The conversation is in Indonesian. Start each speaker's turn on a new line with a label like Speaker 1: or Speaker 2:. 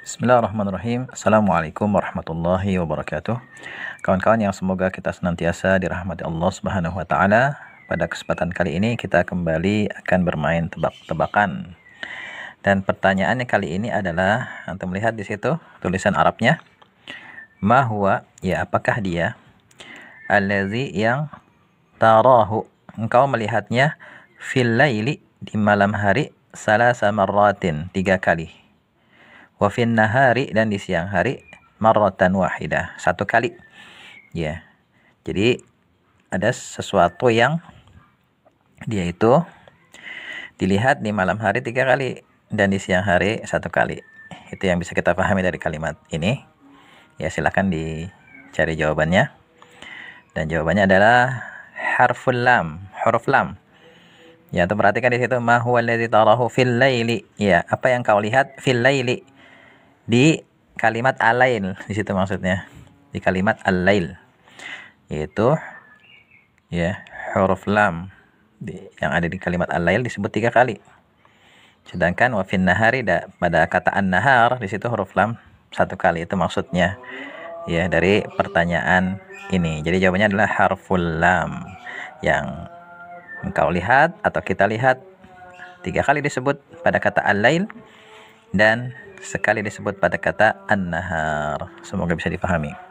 Speaker 1: Bismillahirrahmanirrahim. Assalamualaikum warahmatullahi wabarakatuh. Kawan-kawan yang semoga kita senantiasa dirahmati Allah Subhanahu wa taala. Pada kesempatan kali ini kita kembali akan bermain tebak-tebakan. Dan pertanyaannya kali ini adalah untuk melihat di situ tulisan Arabnya. Mahwa Ya, apakah dia? Allazi yang tarahu. Engkau melihatnya fil laili di malam hari salah sama ratin tiga kali wafin nahari dan di siang hari marrotan wahidah satu kali ya jadi ada sesuatu yang dia itu dilihat di malam hari tiga kali dan di siang hari satu kali itu yang bisa kita pahami dari kalimat ini ya silahkan dicari jawabannya dan jawabannya adalah harful lam huruf lam ya atau perhatikan di situ ma tarahu fil laili ya apa yang kau lihat fil laili di kalimat alail di situ maksudnya di kalimat alail yaitu ya huruf lam di, yang ada di kalimat alail disebut tiga kali sedangkan wafin nahari da, pada an nahar di situ huruf lam satu kali itu maksudnya ya dari pertanyaan ini jadi jawabannya adalah harful lam yang engkau lihat atau kita lihat tiga kali disebut pada kata alail dan sekali disebut pada kata an-nahar. Semoga bisa dipahami.